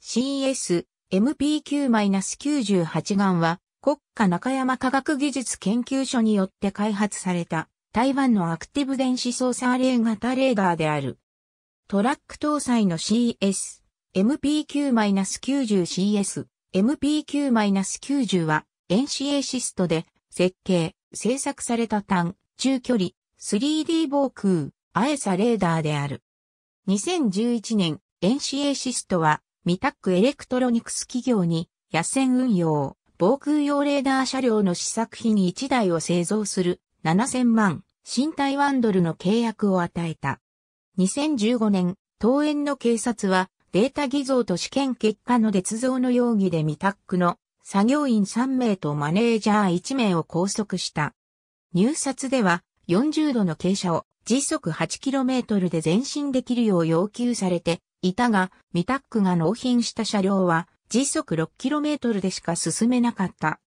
c s m p 9 9 8眼は国家中山科学技術研究所によって開発された台湾のアクティブ電子操作アレイ型レーダーである。トラック搭載の CS、m p 9 9 0 c s m p 9 9 0は NCA シストで設計、製作された単、中距離、3D 防空、アエサレーダーである。2011年、NCA シストはミタックエレクトロニクス企業に、野戦運用、防空用レーダー車両の試作品1台を製造する7000万新台湾ドルの契約を与えた。2015年、東園の警察はデータ偽造と試験結果の捏造の容疑で未タックの作業員3名とマネージャー1名を拘束した。入札では40度の傾斜を時速 8km で前進できるよう要求されていたが、ミタックが納品した車両は時速 6km でしか進めなかった。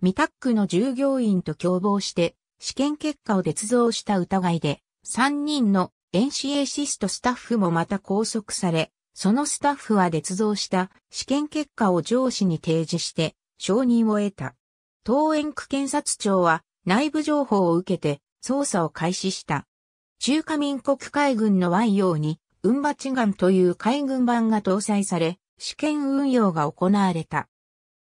ミタックの従業員と共謀して試験結果を捏造した疑いで3人の NCA シストスタッフもまた拘束され、そのスタッフは捏造した試験結果を上司に提示して承認を得た。東園区検察庁は内部情報を受けて捜査を開始した。中華民国海軍の湾洋にバチガンという海軍版が搭載され、試験運用が行われた。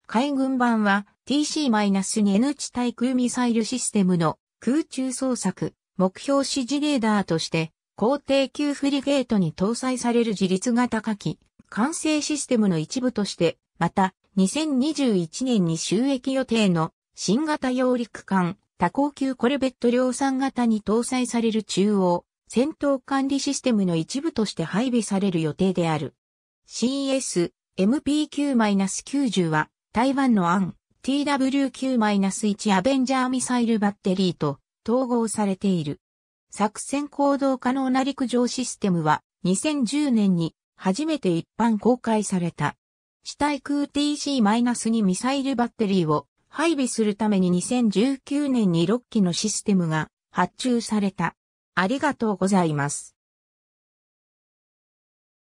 海軍版は TC-2N 地対空ミサイルシステムの空中捜索、目標指示レーダーとして、高低級フリゲートに搭載される自立型火器、完成システムの一部として、また、2021年に収益予定の新型揚陸艦、多高級コルベット量産型に搭載される中央、戦闘管理システムの一部として配備される予定である。CS MP9-90 は台湾のアン TW9-1 アベンジャーミサイルバッテリーと統合されている。作戦行動可能な陸上システムは2010年に初めて一般公開された。地対空 TC-2 ミサイルバッテリーを配備するために2019年に6機のシステムが発注された。ありがとうございます。